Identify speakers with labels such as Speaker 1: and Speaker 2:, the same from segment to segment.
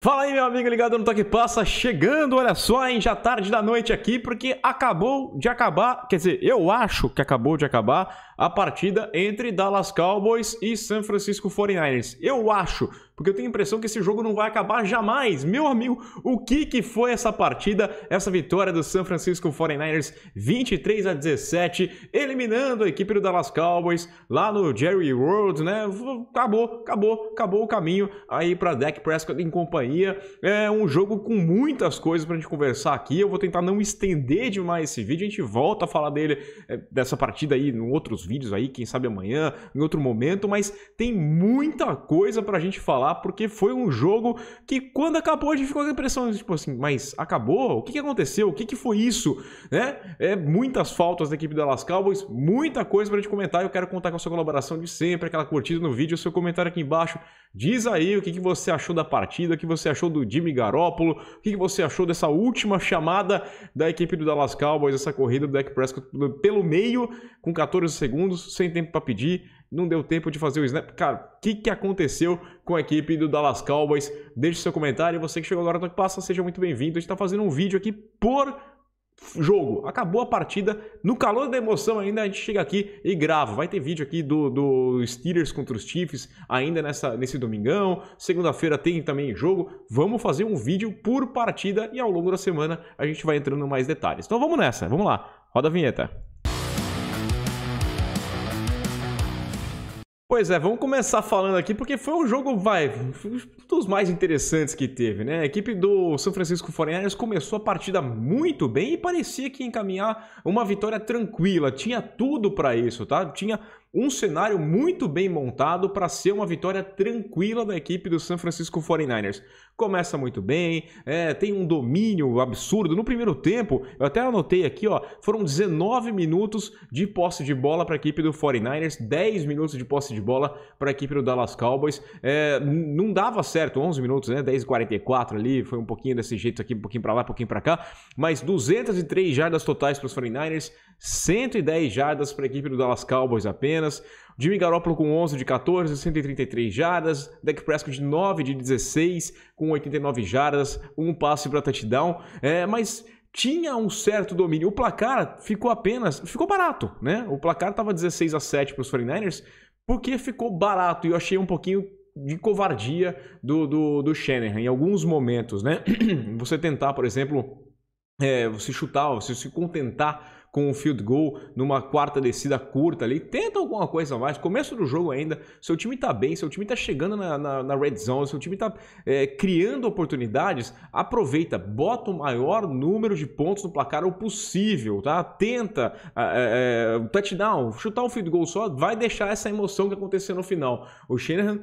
Speaker 1: Fala aí, meu amigo ligado no Toque Passa, chegando, olha só, hein, já tarde da noite aqui, porque acabou de acabar, quer dizer, eu acho que acabou de acabar a partida entre Dallas Cowboys e San Francisco 49ers. Eu acho, porque eu tenho a impressão que esse jogo não vai acabar jamais. Meu amigo, o que, que foi essa partida, essa vitória do San Francisco 49ers 23 a 17, eliminando a equipe do Dallas Cowboys lá no Jerry World, né? Acabou, acabou, acabou o caminho aí para Dak Prescott em companhia. É um jogo com muitas coisas para a gente conversar aqui. Eu vou tentar não estender demais esse vídeo. A gente volta a falar dele, é, dessa partida aí, em outros vídeos aí, quem sabe amanhã, em outro momento. Mas tem muita coisa para a gente falar falar, porque foi um jogo que quando acabou a gente ficou com a impressão, tipo assim, mas acabou? O que, que aconteceu? O que, que foi isso? Né? É, muitas faltas da equipe do Dallas Cowboys, muita coisa pra gente comentar. Eu quero contar com a sua colaboração de sempre, aquela curtida no vídeo, seu comentário aqui embaixo. Diz aí o que, que você achou da partida, o que você achou do Jimmy Garoppolo, o que, que você achou dessa última chamada da equipe do Dallas Cowboys, essa corrida do Dak Prescott pelo meio, com 14 segundos, sem tempo para pedir não deu tempo de fazer o snap. Cara, o que, que aconteceu com a equipe do Dallas Cowboys? Deixe seu comentário. Você que chegou agora no que passa, seja muito bem-vindo. A gente está fazendo um vídeo aqui por jogo. Acabou a partida. No calor da emoção ainda, a gente chega aqui e grava. Vai ter vídeo aqui do, do Steelers contra os Chiefs ainda nessa, nesse domingão. Segunda-feira tem também jogo. Vamos fazer um vídeo por partida e ao longo da semana a gente vai entrando em mais detalhes. Então vamos nessa, vamos lá. Roda a vinheta. Pois é, vamos começar falando aqui, porque foi um jogo, vai, um dos mais interessantes que teve, né? A equipe do São Francisco 49ers começou a partida muito bem e parecia que encaminhar uma vitória tranquila. Tinha tudo para isso, tá? Tinha um cenário muito bem montado para ser uma vitória tranquila da equipe do San Francisco 49ers. Começa muito bem, é, tem um domínio absurdo. No primeiro tempo, eu até anotei aqui, ó, foram 19 minutos de posse de bola para a equipe do 49ers, 10 minutos de posse de bola para a equipe do Dallas Cowboys. É, não dava certo, 11 minutos, né? 10 44 ali, foi um pouquinho desse jeito aqui, um pouquinho para lá, um pouquinho para cá, mas 203 jardas totais para os 49ers. 110 jardas para a equipe do Dallas Cowboys apenas. Jimmy Garoppolo com 11 de 14, 133 jardas. Dak Prescott de 9 de 16, com 89 jardas, um passe para touchdown. É, mas tinha um certo domínio. O placar ficou apenas. ficou barato, né? O placar estava 16 a 7 para os 49ers, porque ficou barato e eu achei um pouquinho de covardia do, do, do Shanahan em alguns momentos, né? Você tentar, por exemplo, é, você chutar, você se contentar com um field goal numa quarta descida curta ali. Tenta alguma coisa mais. Começo do jogo ainda. Seu time tá bem, seu time tá chegando na, na, na red zone, seu time tá é, criando oportunidades. Aproveita, bota o maior número de pontos no placar o possível, tá? Tenta é, é, é touchdown, chutar um field goal só, vai deixar essa emoção que aconteceu no final. O Shanahan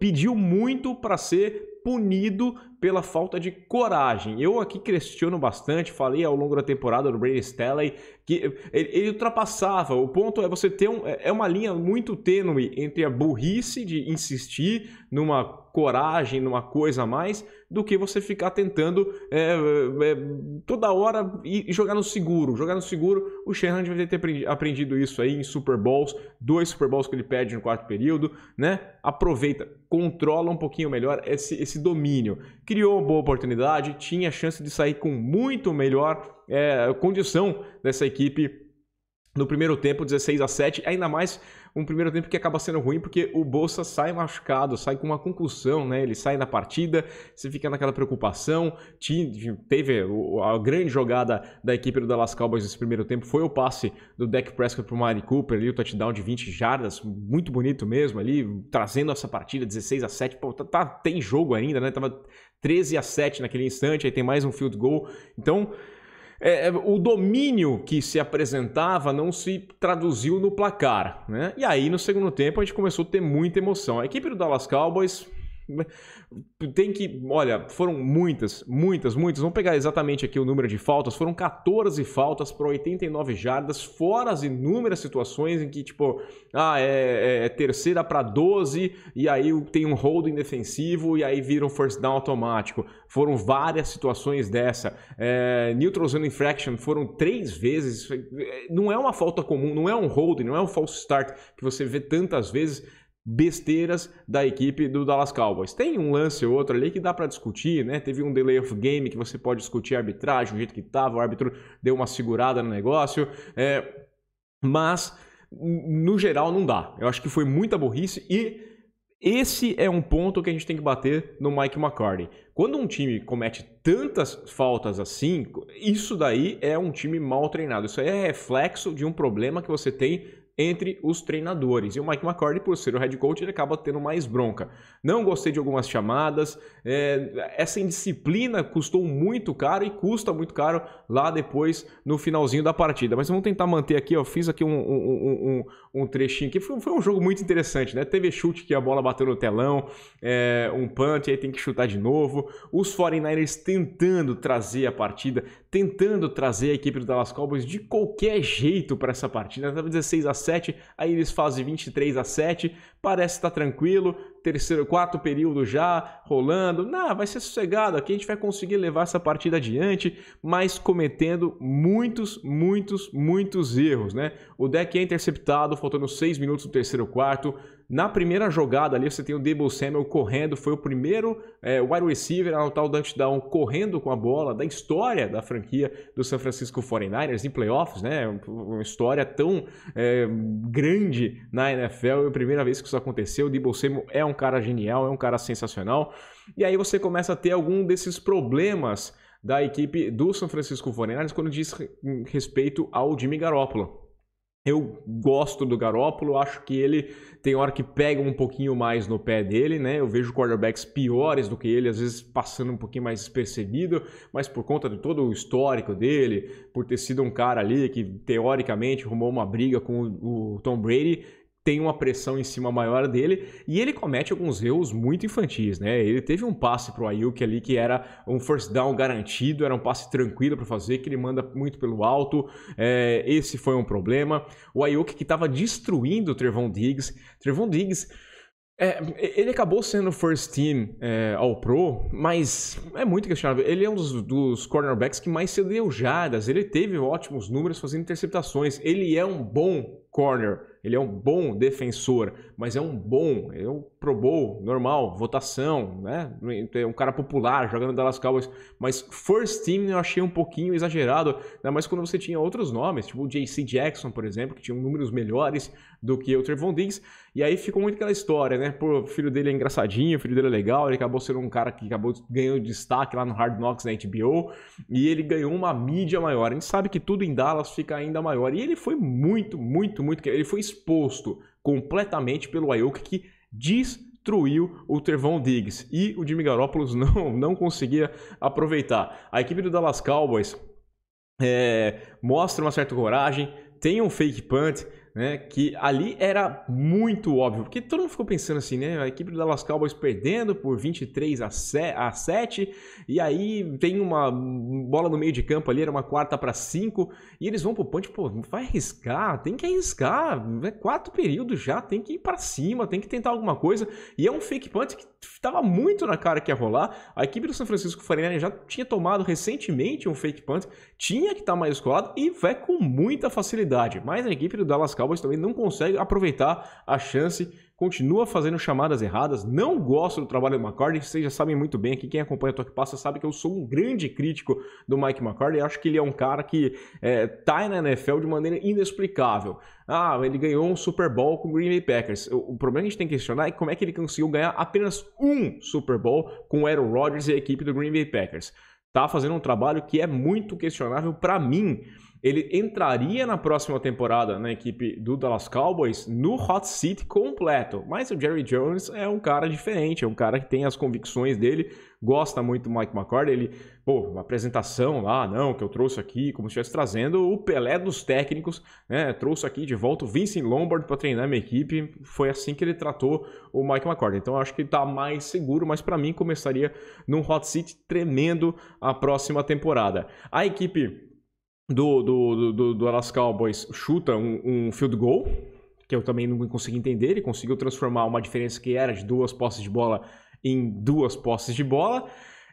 Speaker 1: pediu muito para ser punido pela falta de coragem. Eu aqui questiono bastante, falei ao longo da temporada do Brady Stanley que ele, ultrapassava. O ponto é você ter um, é, é uma linha muito tênue entre a burrice de insistir numa coragem, numa coisa a mais, do que você ficar tentando é, é, toda hora e jogar no seguro. Jogar no seguro, o Shanahan devia ter aprendido isso aí em Super Bowls, dois Super Bowls que ele perde no quarto período, né? Aproveita, controla um pouquinho melhor esse, esse esse domínio. Criou uma boa oportunidade, tinha chance de sair com muito melhor é, condição dessa equipe no primeiro tempo, 16 a 7, ainda mais um primeiro tempo que acaba sendo ruim porque o Bolsa sai machucado, sai com uma concussão, né? Ele sai da partida, você fica naquela preocupação. Teve a grande jogada da equipe do Dallas Cowboys nesse primeiro tempo, foi o passe do Dak Prescott para o Mari Cooper, ali, o touchdown de 20 jardas, muito bonito mesmo ali, trazendo essa partida 16 a 7. Pô, tá, tá tem jogo ainda, né? Tava 13 a 7 naquele instante, aí tem mais um field goal. Então, é, é, o domínio que se apresentava não se traduziu no placar. Né? E aí, no segundo tempo, a gente começou a ter muita emoção. A equipe do Dallas Cowboys Tem que. Olha, foram muitas, muitas, muitas. Vamos pegar exatamente aqui o número de faltas. Foram 14 faltas para 89 jardas, fora as inúmeras situações em que, tipo, ah, é, é, é terceira para 12, e aí tem um hold indefensivo, e aí vira um first down automático. Foram várias situações dessa. É, neutral zone infraction foram três vezes. Não é uma falta comum, não é um hold, não é um false start que você vê tantas vezes besteiras da equipe do Dallas Cowboys. Tem um lance ou outro ali que dá para discutir, né? Teve um delay of game que você pode discutir a arbitragem, o jeito que estava, o árbitro deu uma segurada no negócio, é... mas no geral não dá. Eu acho que foi muita burrice e esse é um ponto que a gente tem que bater no Mike McCarthy. Quando um time comete tantas faltas assim, isso daí é um time mal treinado. Isso aí é reflexo de um problema que você tem entre os treinadores. E o Mike McCarthy, por ser o head coach, ele acaba tendo mais bronca. Não gostei de algumas chamadas, é, essa indisciplina custou muito caro e custa muito caro lá depois no finalzinho da partida. Mas vamos tentar manter aqui, eu fiz aqui um, um, um, um trechinho que foi, foi, um jogo muito interessante, né? Teve chute que a bola bateu no telão, é, um punch, aí tem que chutar de novo. Os 49ers tentando trazer a partida, tentando trazer a equipe do Dallas Cowboys de qualquer jeito para essa partida. Estava 16 a 7, aí eles fazem 23 a 7, parece estar tá tranquilo, terceiro, quarto período já rolando. Não, vai ser sossegado, aqui a gente vai conseguir levar essa partida adiante, mas cometendo muitos, muitos, muitos erros, né? O deck é interceptado, faltando 6 minutos do terceiro quarto. Na primeira jogada ali, você tem o Debo Samuel correndo, foi o primeiro é, wide receiver a anotar o touchdown correndo com a bola da história da franquia do San Francisco 49ers em playoffs, né? Uma história tão é, grande na NFL, é a primeira vez que isso aconteceu. O Debo Samuel é um cara genial, é um cara sensacional. E aí você começa a ter algum desses problemas da equipe do San Francisco 49ers quando diz respeito ao Jimmy Garoppolo. Eu gosto do Garópolo, acho que ele tem hora que pega um pouquinho mais no pé dele, né? Eu vejo quarterbacks piores do que ele, às vezes passando um pouquinho mais despercebido, mas por conta de todo o histórico dele, por ter sido um cara ali que teoricamente arrumou uma briga com o Tom Brady, tem uma pressão em cima maior dele e ele comete alguns erros muito infantis, né? Ele teve um passe para o Ayuk ali que era um first down garantido, era um passe tranquilo para fazer, que ele manda muito pelo alto. É, esse foi um problema. O Ayuk que estava destruindo o Trevon Diggs. Trevon Diggs é, ele acabou sendo first team é, ao pro, mas é muito questionável. Ele é um dos, dos cornerbacks que mais cedeu jadas. Ele teve ótimos números fazendo interceptações. Ele é um bom corner ele é um bom defensor, mas é um bom, é um Pro Bowl, normal, votação, né? É um cara popular jogando Dallas Cowboys, mas first team eu achei um pouquinho exagerado, ainda mais quando você tinha outros nomes, tipo o JC Jackson, por exemplo, que tinha números melhores do que o Trevon Diggs. E aí ficou muito aquela história, né? Pô, o filho dele é engraçadinho, o filho dele é legal, ele acabou sendo um cara que acabou ganhando destaque lá no Hard Knocks na HBO, e ele ganhou uma mídia maior. A gente sabe que tudo em Dallas fica ainda maior. E ele foi muito, muito, muito. Ele foi exposto completamente pelo Ayoki, que diz destruiu o Trevon Diggs e o Jimmy Garoppolo não, não conseguia aproveitar. A equipe do Dallas Cowboys é, mostra uma certa coragem, tem um fake punt, né? Que ali era muito óbvio, porque todo mundo ficou pensando assim, né? A equipe do Dallas Cowboys perdendo por 23 a 7, e aí tem uma bola no meio de campo ali, era uma quarta para 5, e eles vão pro punch, pô, vai arriscar, tem que arriscar, é quatro períodos já, tem que ir para cima, tem que tentar alguma coisa, e é um fake punt que tava muito na cara que ia rolar. A equipe do São Francisco 49 já tinha tomado recentemente um fake punt, tinha que estar tá mais escolado e vai com muita facilidade. Mas a equipe do Dallas Cowboys também não consegue aproveitar a chance continua fazendo chamadas erradas, não gosto do trabalho do McCarthy, vocês já sabem muito bem aqui, quem acompanha o Toque Passa sabe que eu sou um grande crítico do Mike McCarthy, acho que ele é um cara que é, tá na NFL de maneira inexplicável. Ah, ele ganhou um Super Bowl com o Green Bay Packers. O, problema que a gente tem que questionar é como é que ele conseguiu ganhar apenas um Super Bowl com o Aaron Rodgers e a equipe do Green Bay Packers. Tá fazendo um trabalho que é muito questionável para mim ele entraria na próxima temporada na equipe do Dallas Cowboys no hot seat completo. Mas o Jerry Jones é um cara diferente, é um cara que tem as convicções dele, gosta muito do Mike McCord. Ele, pô, uma apresentação lá, não, que eu trouxe aqui, como se estivesse trazendo o Pelé dos técnicos, né? Trouxe aqui de volta o Vincent Lombard para treinar minha equipe. Foi assim que ele tratou o Mike McCord. Então acho que está mais seguro, mas para mim começaria num hot seat tremendo a próxima temporada. A equipe do, do, do, do Dallas Cowboys chuta um, um field goal, que eu também não consegui entender. Ele conseguiu transformar uma diferença que era de duas posses de bola em duas posses de bola.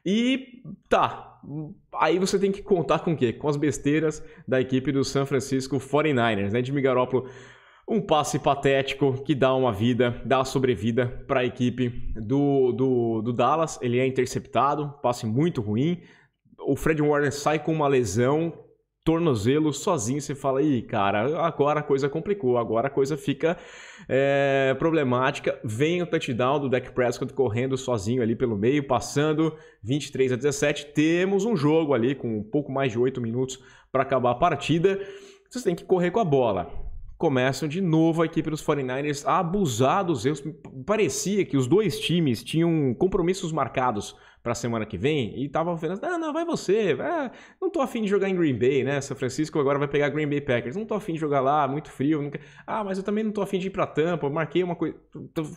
Speaker 1: E tá, aí você tem que contar com o quê? Com as besteiras da equipe do San Francisco 49ers, né? de Garoppolo, um passe patético que dá uma vida, dá sobrevida para a equipe do, do, do Dallas. Ele é interceptado, passe muito ruim. O Fred Warner sai com uma lesão tornozelo sozinho, você fala, ih, cara, agora a coisa complicou, agora a coisa fica é, problemática. Vem o touchdown do Deck Prescott correndo sozinho ali pelo meio, passando 23 a 17. Temos um jogo ali com um pouco mais de 8 minutos para acabar a partida. Você tem que correr com a bola começam de novo a equipe dos 49ers a abusar dos erros. Parecia que os dois times tinham compromissos marcados para a semana que vem e estavam apenas, ah, não, não, vai você, vai. É, não tô afim de jogar em Green Bay, né? São Francisco agora vai pegar Green Bay Packers, não tô afim de jogar lá, muito frio, nunca... ah, mas eu também não tô afim de ir para Tampa, marquei uma coisa,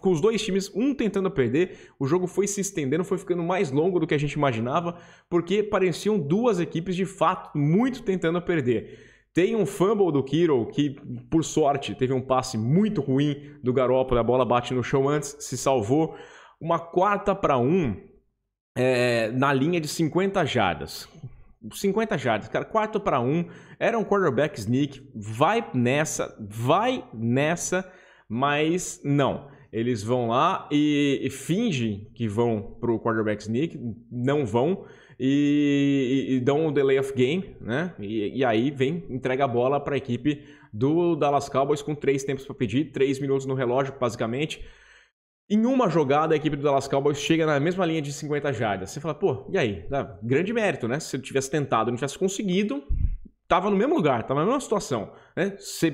Speaker 1: com os dois times, um tentando perder, o jogo foi se estendendo, foi ficando mais longo do que a gente imaginava, porque pareciam duas equipes de fato muito tentando perder. Tem um fumble do Kiro que, por sorte, teve um passe muito ruim do Garoppolo. A bola bate no chão antes, se salvou. Uma quarta para um é, na linha de 50 jardas. 50 jardas, cara, quarto para um. Era um quarterback sneak. Vai nessa, vai nessa, mas não. Eles vão lá e, e fingem que vão para o quarterback sneak, não vão e, e, e dão um delay of game, né? E, e aí vem, entrega a bola para a equipe do Dallas Cowboys com três tempos para pedir, três minutos no relógio, basicamente. Em uma jogada, a equipe do Dallas Cowboys chega na mesma linha de 50 jardas. Você fala, pô, e aí? grande mérito, né? Se ele tivesse tentado, não tivesse conseguido, tava no mesmo lugar, tava na mesma situação. Né? Você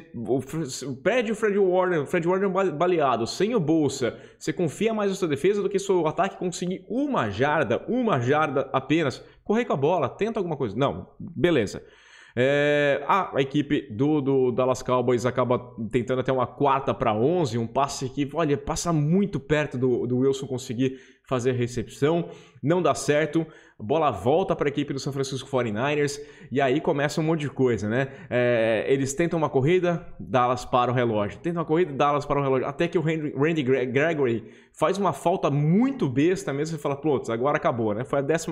Speaker 1: pede o Fred Warner, Fred Warner baleado, sem o bolsa, você confia mais na sua defesa do que seu ataque conseguir uma jarda, uma jarda apenas, correr com a bola, tenta alguma coisa. Não, beleza. É, a, a, equipe do, do, Dallas Cowboys acaba tentando até uma quarta para 11, um passe que, olha, passa muito perto do, do Wilson conseguir fazer a recepção, não dá certo bola volta para a equipe do São Francisco 49ers e aí começa um monte de coisa, né? É, eles tentam uma corrida, Dallas para o relógio. Tentam uma corrida, Dallas para o relógio. Até que o Randy, Gregory faz uma falta muito besta mesmo. Você fala, putz, agora acabou, né? Foi a 14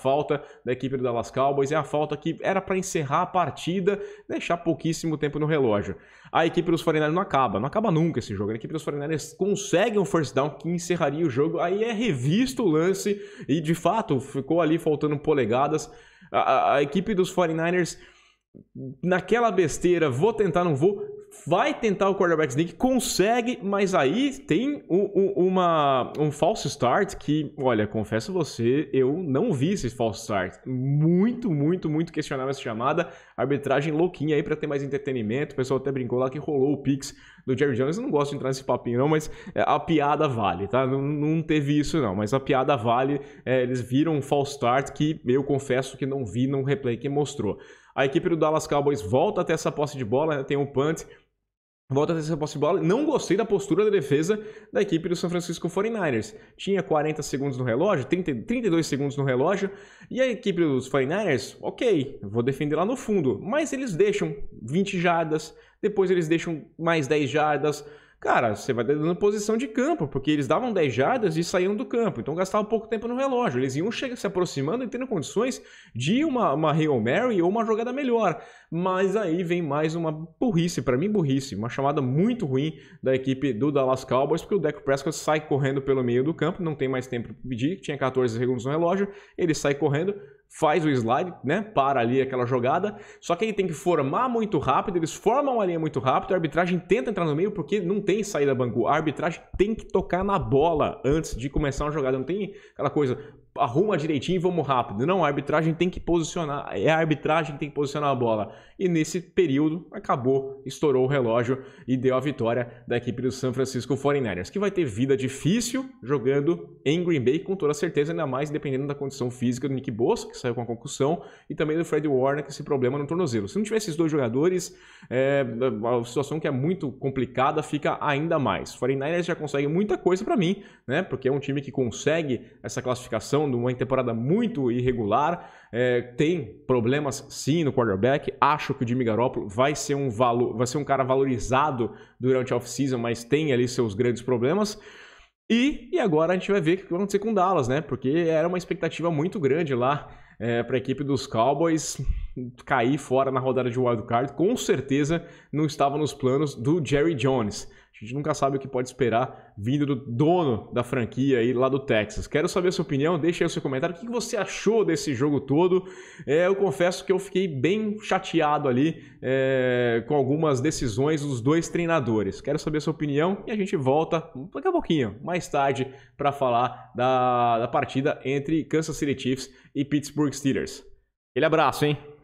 Speaker 1: falta da equipe do Dallas Cowboys. É a falta que era para encerrar a partida, deixar pouquíssimo tempo no relógio. A equipe dos 49ers não acaba, não acaba nunca esse jogo. A equipe dos 49ers consegue um first down que encerraria o jogo. Aí é revisto o lance e de fato ficou ali ali faltando polegadas. A, a, a equipe dos 49ers, naquela besteira, vou tentar, não vou, vai tentar o quarterback sneak, consegue, mas aí tem um, um, uma, um false start que, olha, confesso você, eu não vi esse false start. Muito, muito, muito questionável essa chamada. Arbitragem louquinha aí para ter mais entretenimento. O pessoal até brincou lá que rolou o Pix do Jerry Jones. Eu não gosto de entrar nesse papinho, não, mas é, a piada vale, tá? Não, não teve isso, não, mas a piada vale. É, eles viram um false start que eu confesso que não vi num replay que mostrou. A equipe do Dallas Cowboys volta até essa posse de bola, né? tem um punt Volta a ter essa posse de bola. Não gostei da postura da defesa da equipe do San Francisco 49ers. Tinha 40 segundos no relógio, 30, 32 segundos no relógio. E a equipe dos 49ers, ok, vou defender lá no fundo. Mas eles deixam 20 jardas, depois eles deixam mais 10 jardas cara, você vai dando posição de campo, porque eles davam 10 jardas e saíam do campo, então gastavam pouco tempo no relógio. Eles iam se aproximando e tendo condições de uma, uma Hail Mary ou uma jogada melhor. Mas aí vem mais uma burrice, para mim burrice, uma chamada muito ruim da equipe do Dallas Cowboys, porque o Dak Prescott sai correndo pelo meio do campo, não tem mais tempo para pedir, tinha 14 segundos no relógio, ele sai correndo, faz o slide, né? Para ali aquela jogada. Só que ele tem que formar muito rápido, eles formam a linha muito rápido, a arbitragem tenta entrar no meio porque não tem saída banco. A arbitragem tem que tocar na bola antes de começar uma jogada, não tem aquela coisa, arruma direitinho e vamos rápido. Não, a arbitragem tem que posicionar, é a arbitragem que tem que posicionar a bola. E nesse período acabou, estourou o relógio e deu a vitória da equipe do San Francisco 49ers, que vai ter vida difícil jogando em Green Bay com toda certeza, ainda mais dependendo da condição física do Nick Bosa, que saiu com a concussão, e também do Fred Warner, que esse problema no tornozelo. Se não tiver esses dois jogadores, é, a situação que é muito complicada fica ainda mais. O 49ers já consegue muita coisa para mim, né? Porque é um time que consegue essa classificação uma temporada muito irregular, é, tem problemas sim no quarterback. Acho que o Jimmy Garoppolo vai ser um valor, vai ser um cara valorizado durante a offseason, mas tem ali seus grandes problemas. E, e agora a gente vai ver o que vai acontecer com o Dallas, né? Porque era uma expectativa muito grande lá é, para a equipe dos Cowboys cair fora na rodada de wildcard. Com certeza não estava nos planos do Jerry Jones. A gente nunca sabe o que pode esperar vindo do dono da franquia aí lá do Texas. Quero saber a sua opinião, deixa aí o seu comentário. O que você achou desse jogo todo? É, eu confesso que eu fiquei bem chateado ali é, com algumas decisões dos dois treinadores. Quero saber a sua opinião e a gente volta daqui a pouquinho, mais tarde, para falar da, da partida entre Kansas City Chiefs e Pittsburgh Steelers. Aquele abraço, hein?